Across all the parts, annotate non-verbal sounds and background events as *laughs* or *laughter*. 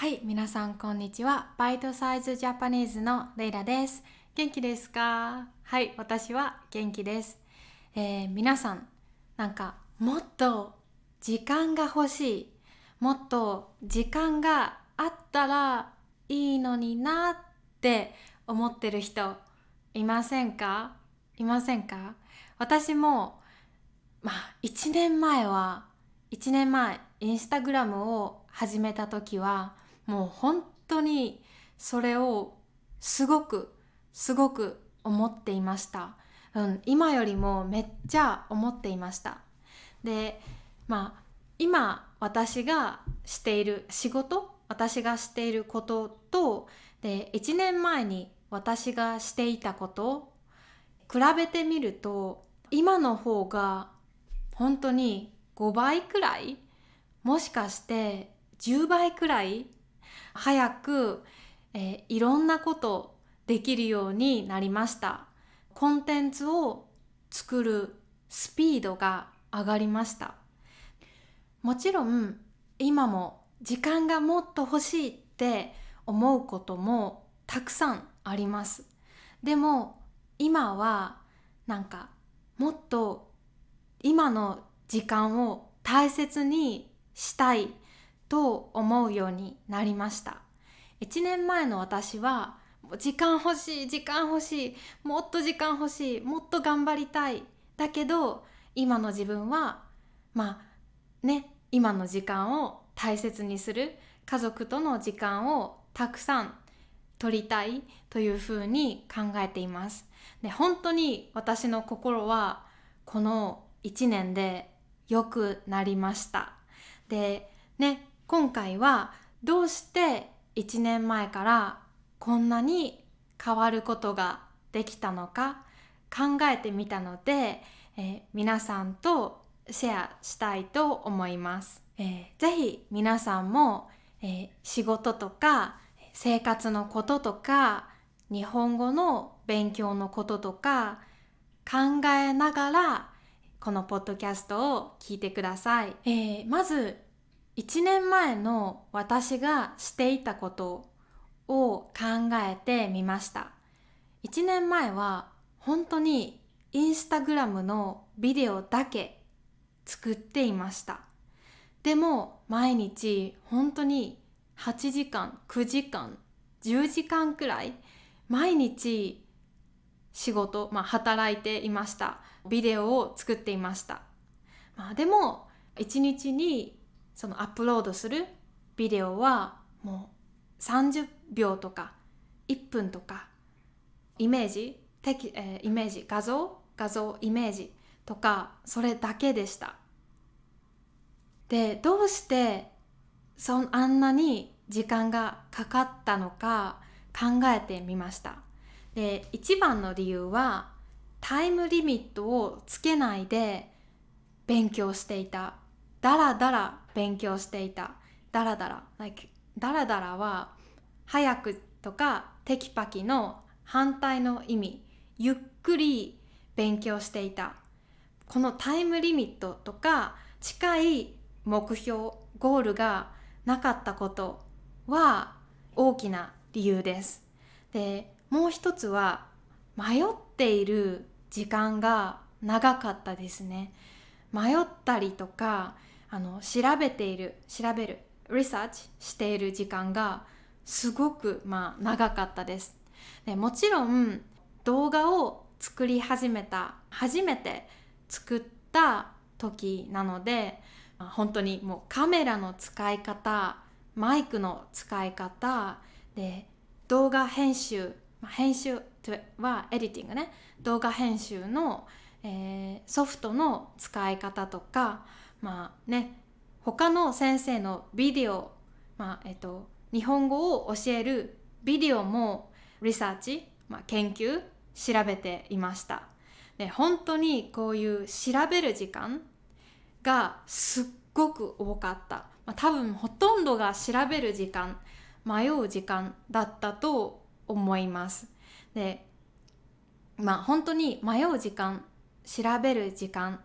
はい皆さんこんにちはバイトサイズジャパニーズのレイラです元気ですかはい私は元気です、えー、皆さんなんかもっと時間が欲しいもっと時間があったらいいのになって思ってる人いませんかいませんか私もまあ1年前は1年前インスタグラムを始めた時はもう本当にそれをすごくすごく思っていました、うん、今よりもめっちゃ思っていましたでまあ今私がしている仕事私がしていることとで1年前に私がしていたこと比べてみると今の方が本当に5倍くらいもしかして10倍くらい早く、えー、いろんなことできるようになりましたコンテンツを作るスピードが上がりましたもちろん今も時間がもっと欲しいって思うこともたくさんありますでも今はなんかもっと今の時間を大切にしたいと思うようになりました1年前の私は時間欲しい時間欲しいもっと時間欲しいもっと頑張りたいだけど今の自分はまあね今の時間を大切にする家族との時間をたくさん取りたいというふうに考えています。で本当に私の心はこの1年で良くなりました。でね今回はどうして1年前からこんなに変わることができたのか考えてみたので、えー、皆さんとシェアしたいと思います。えー、ぜひ皆さんも、えー、仕事とか生活のこととか日本語の勉強のこととか考えながらこのポッドキャストを聞いてください。えー、まず1年前の私がしていたことを考えてみました1年前は本当にインスタグラムのビデオだけ作っていましたでも毎日本当に8時間9時間10時間くらい毎日仕事、まあ、働いていましたビデオを作っていました、まあ、でも1日にそのアップロードするビデオはもう30秒とか1分とかイメージテキ、えー、イメージ画像画像イメージとかそれだけでしたでどうしてそあんなに時間がかかったのか考えてみましたで一番の理由はタイムリミットをつけないで勉強していただらだら勉強していたダラダラ like ダラダラは早くとかテキパキの反対の意味ゆっくり勉強していたこのタイムリミットとか近い目標ゴールがなかったことは大きな理由ですでもう一つは迷っている時間が長かったですね迷ったりとかあの調べている調べるリサーチしている時間がすごくまあ長かったですでもちろん動画を作り始めた初めて作った時なので、まあ、本当にもうカメラの使い方マイクの使い方で動画編集編集はエディティングね動画編集の、えー、ソフトの使い方とかまあね他の先生のビデオ、まあえっと、日本語を教えるビデオもリサーチ、まあ、研究調べていましたで本当にこういう調べる時間がすっごく多かった、まあ、多分ほとんどが調べる時間迷う時間だったと思いますでまあ本当に迷う時間調べる時間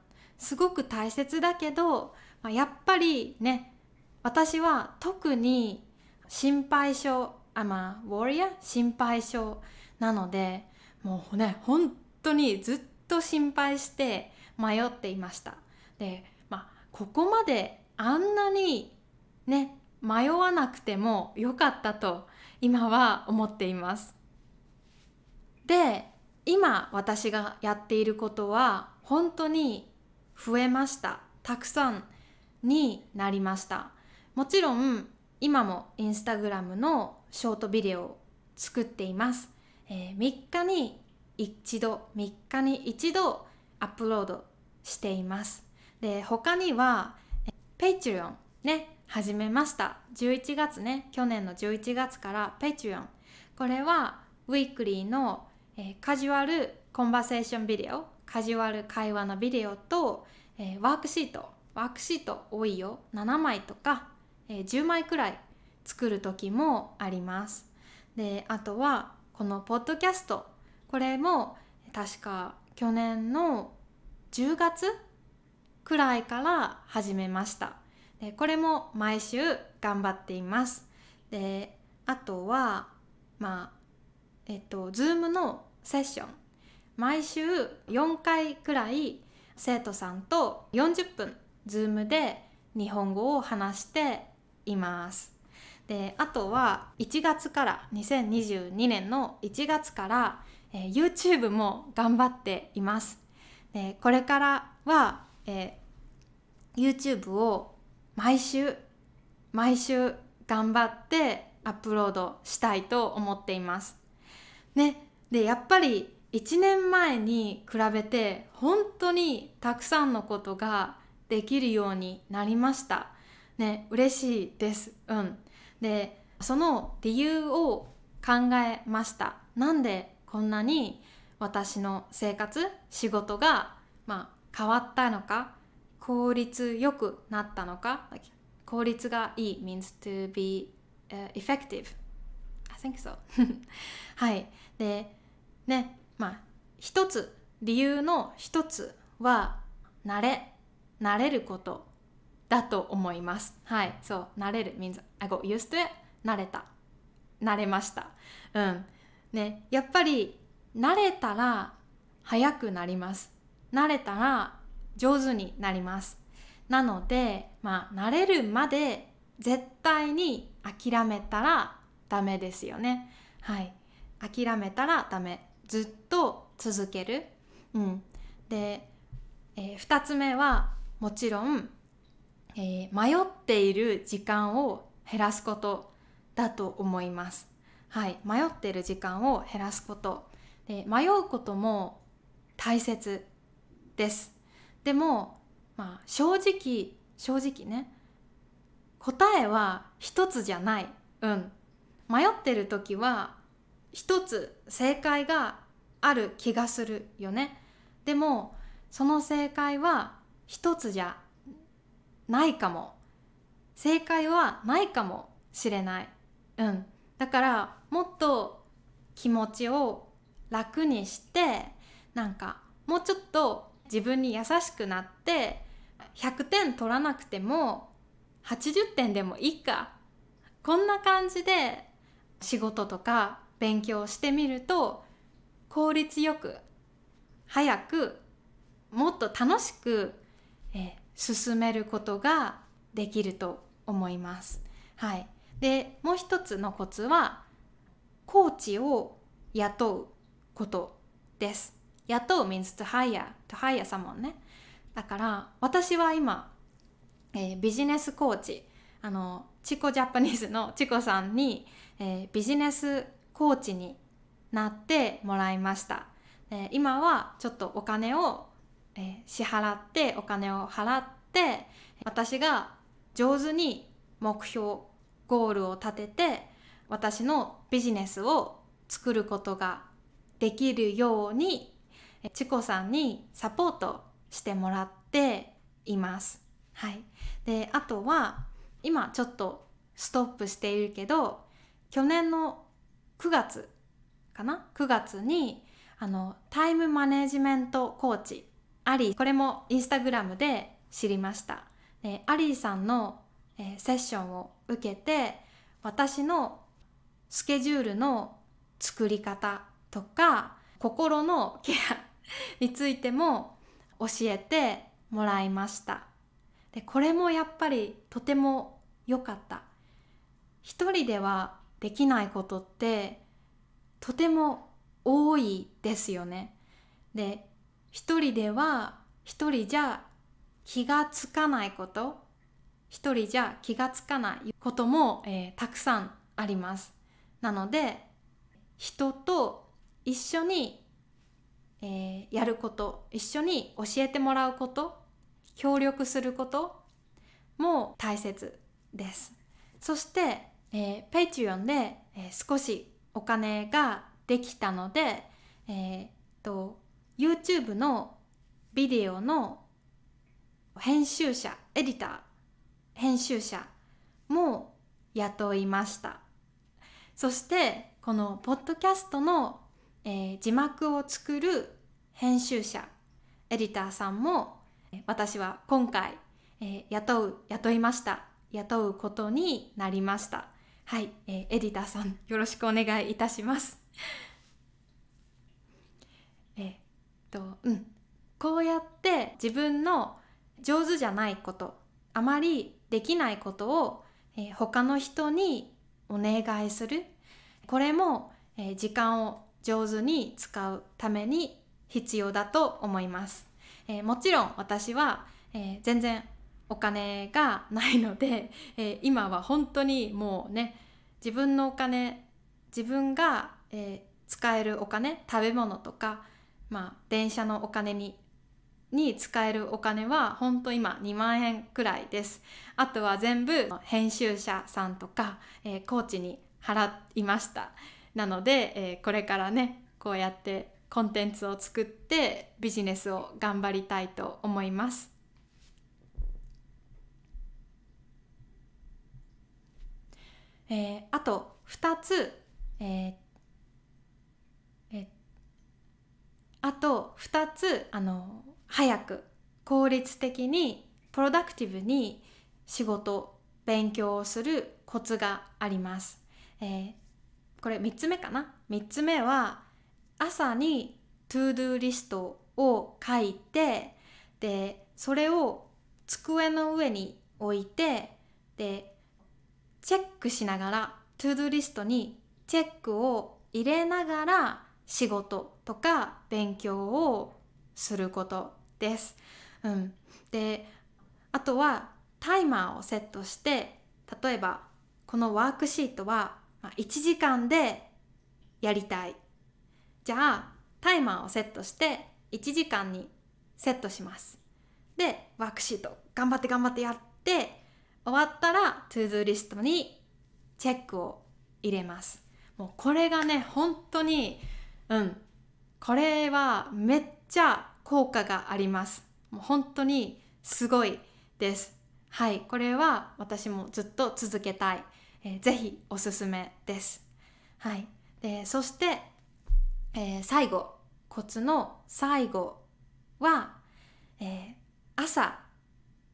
すごく大切だけど、まあ、やっぱりね私は特に心配性あまあウォリア心配性なのでもうね本当にずっと心配して迷っていましたで、まあ、ここまであんなにね迷わなくてもよかったと今は思っていますで今私がやっていることは本当に増えましたたくさんになりましたもちろん今もインスタグラムのショートビデオを作っています、えー、3日に一度3日に一度アップロードしていますで他には Patreon ね始めました11月ね去年の11月から Patreon これはウィークリーの、えー、カジュアルコンバセーションビデオカジュアル会話のビデオと、えー、ワークシートワークシート多いよ7枚とか、えー、10枚くらい作る時もあります。であとはこのポッドキャストこれも確か去年の10月くらいから始めました。でこれも毎週頑張っています。であとはまあえっと Zoom のセッション毎週4回くらい生徒さんと40分 Zoom で日本語を話しています。であとは1月から2022年の1月から、えー、YouTube も頑張っています。でこれからは、えー、YouTube を毎週毎週頑張ってアップロードしたいと思っています。ね、でやっぱり1年前に比べて本当にたくさんのことができるようになりましたね嬉しいですうんでその理由を考えましたなんでこんなに私の生活仕事が、まあ、変わったのか効率よくなったのか効率がいい means to be、effective I think so *laughs* はいでねまあ一つ理由の一つは慣れ慣れることだと思いますはいそう慣れる means I got used to it 慣れた慣れましたうんねやっぱり慣れたら早くなります慣れたら上手になりますなのでまあ慣れるまで絶対に諦めたらダメですよねはい諦めたらダメずっと続ける、うん、で、えー、2つ目はもちろん、えー、迷っている時間を減らすことだと思います。はい、迷っている時間を減らすことで迷うことも大切ですでも、まあ、正直正直ね答えは一つじゃないうん迷ってる時は一つ正解がある気がするよねでもその正解は一つじゃないかも正解はないかもしれないうんだからもっと気持ちを楽にしてなんかもうちょっと自分に優しくなって100点取らなくても80点でもいいかこんな感じで仕事とか勉強してみると効率よく早くもっと楽しく、進めることができると思います。はい、でもう一つのコツはコーチを雇うことです。雇う means to hire, to hire someone ね。だから私は今、えー、ビジネスコーチあのチコジャパニーズのチコさんに、えー、ビジネスコーチになってもらいました今はちょっとお金を、え支払ってお金を払って私が上手に目標ゴールを立てて私のビジネスを作ることができるようにチコさんにサポートしてもらっています。はい、であとは今ちょっとストップしているけど去年の9月かな9月にあのタイムマネジメントコーチアリーこれもインスタグラムで知りましたでアリーさんの、えー、セッションを受けて私のスケジュールの作り方とか心のケア *laughs* についても教えてもらいましたでこれもやっぱりとても良かった一人ではできないことってとても多いですよね。で一人では一人じゃ気がつかないこと一人じゃ気がつかないことも、えー、たくさんあります。なので人と一緒に、えー、やること一緒に教えてもらうこと協力することも大切です。そしてえー、ペイチオンで、えー、少しお金ができたので、えー、と YouTube のビデオの編集者エディター編集者も雇いましたそしてこのポッドキャストの、えー、字幕を作る編集者エディターさんも私は今回、えー、雇う雇いました雇うことになりましたはい、えー、エディターさんよろしくお願いいたします。*laughs* えー、っとうんこうやって自分の上手じゃないことあまりできないことを、えー、他の人にお願いするこれも、えー、時間を上手に使うために必要だと思います。えー、もちろん私は、えー、全然お金がないので、*laughs* えー、今は本当にもうね自分のお金自分が、えー、使えるお金食べ物とか、まあ、電車のお金にに使えるお金は本当今2万円くらいです。あとは全部編集者さんとか、えー、コーチに払いました。なので、えー、これからねこうやってコンテンツを作ってビジネスを頑張りたいと思います。えー、あと2つ、えーえー、あと2つあの早く効率的にプロダクティブに仕事勉強をするコツがあります。えー、これ3つ目かな3つ目は朝にトゥードゥリストを書いてでそれを机の上に置いてでチェックしながらトゥードゥリストにチェックを入れながら仕事とか勉強をすることです。うん、であとはタイマーをセットして例えばこのワークシートは1時間でやりたいじゃあタイマーをセットして1時間にセットしますでワークシート頑張って頑張ってやって終わったら to d ーリストにチェックを入れますもうこれがね本当にうんこれはめっちゃ効果がありますもう本当にすごいですはいこれは私もずっと続けたい、えー、ぜひおすすめですはいでそして、えー、最後コツの最後は、えー、朝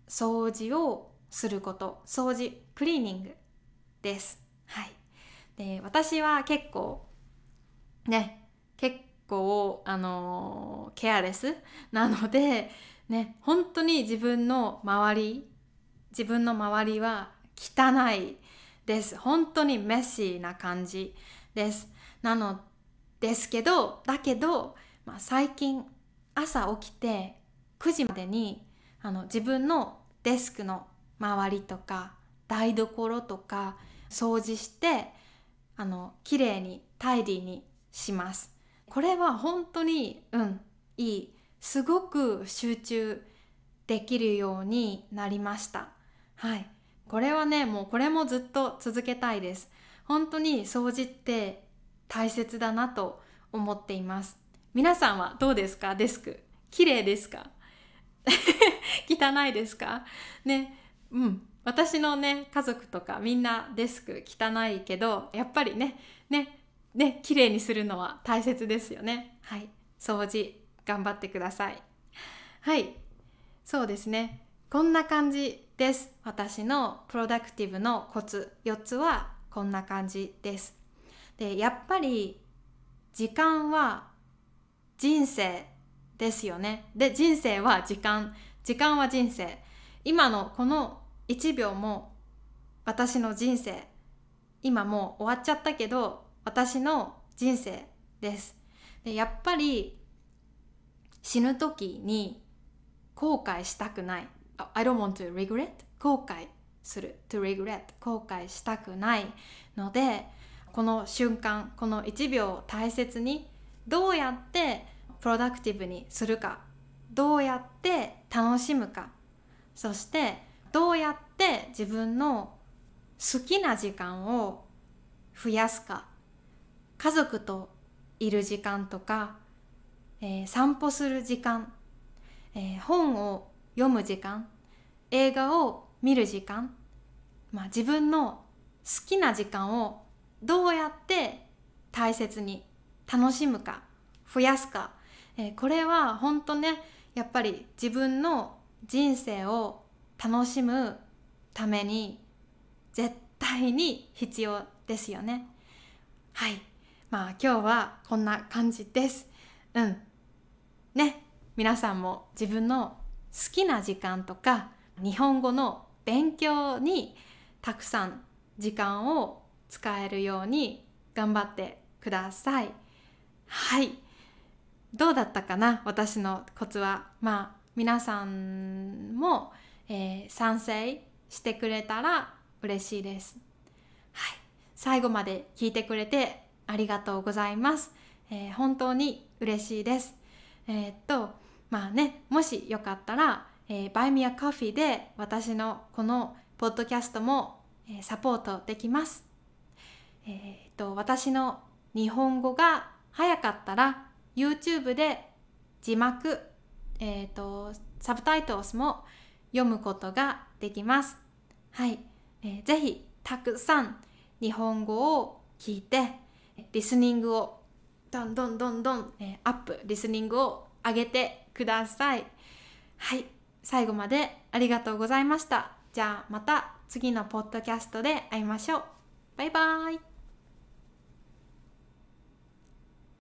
掃除をすること掃除クリーニングです。はい、で私は結構ね結構あのケアレスなのでね本当に自分の周り自分の周りは汚いです本当にメッシーな感じですなのですけどだけど、まあ、最近朝起きて9時までにあの自分のデスクの周りとか台所とか掃除してあの綺麗にタイリーにしますこれは本当にうんいいすごく集中できるようになりましたはいこれはねもうこれもずっと続けたいです本当に掃除って大切だなと思っています皆さんはどうですかデスク綺麗ですか *laughs* 汚いですかねうん私のね家族とかみんなデスク汚いけどやっぱりねねね綺麗にするのは大切ですよねはい掃除頑張ってくださいはいそうですねこんな感じです私のプロダクティブのコツ4つはこんな感じですでやっぱり時間は人生ですよねで人生は時間時間は人生今のこの1秒も私の人生今もう終わっちゃったけど私の人生ですでやっぱり死ぬ時に後悔したくない I don't want to regret 後悔する to regret 後悔したくないのでこの瞬間この1秒を大切にどうやってプロダクティブにするかどうやって楽しむかそしてどうやって自分の好きな時間を増やすか家族といる時間とか、えー、散歩する時間、えー、本を読む時間映画を見る時間、まあ、自分の好きな時間をどうやって大切に楽しむか増やすか、えー、これは本当ねやっぱり自分の人生を楽しむために絶対に必要ですよねはいまあ今日はこんな感じですうんね皆さんも自分の好きな時間とか日本語の勉強にたくさん時間を使えるように頑張ってくださいはいどうだったかな私のコツはまあ皆さんもえー、賛成してくれたら嬉しいです。はい、最後まで聞いてくれてありがとうございます。えー、本当に嬉しいです。えー、っとまあねもしよかったら、えー、バイミアカフィで私のこのポッドキャストも、サポートできます。えー、っと私の日本語が早かったら YouTube で字幕、えーとサブタイトルも読むことができます。はい、えー、ぜひたくさん日本語を聞いてリスニングをどんどんどんどん、えー、アップリスニングを上げてください。はい、最後までありがとうございました。じゃあまた次のポッドキャストで会いましょう。バイバーイ。